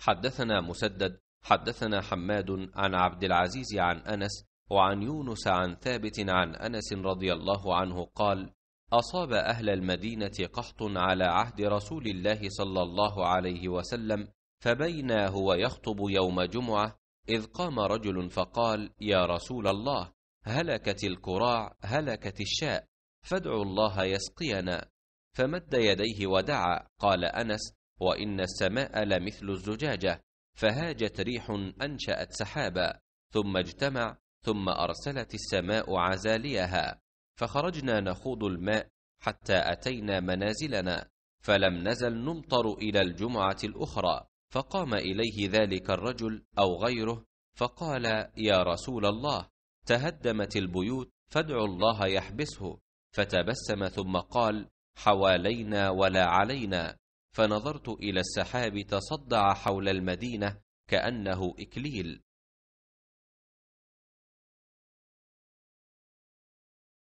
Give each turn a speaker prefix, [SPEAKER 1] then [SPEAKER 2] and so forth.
[SPEAKER 1] حدثنا مسدد حدثنا حماد عن عبد العزيز عن انس وعن يونس عن ثابت عن انس رضي الله عنه قال اصاب اهل المدينه قحط على عهد رسول الله صلى الله عليه وسلم فبينا هو يخطب يوم جمعه اذ قام رجل فقال يا رسول الله هلكت الكراع هلكت الشاء فادعوا الله يسقينا فمد يديه ودعا قال انس وإن السماء لمثل الزجاجة فهاجت ريح أنشأت سحابا ثم اجتمع ثم أرسلت السماء عزاليها فخرجنا نخوض الماء حتى أتينا منازلنا فلم نزل نمطر إلى الجمعة الأخرى فقام إليه ذلك الرجل أو غيره فقال يا رسول الله تهدمت البيوت فادعوا الله يحبسه فتبسم ثم قال حوالينا ولا علينا فنظرت إلى السحاب تصدع حول المدينة كأنه إكليل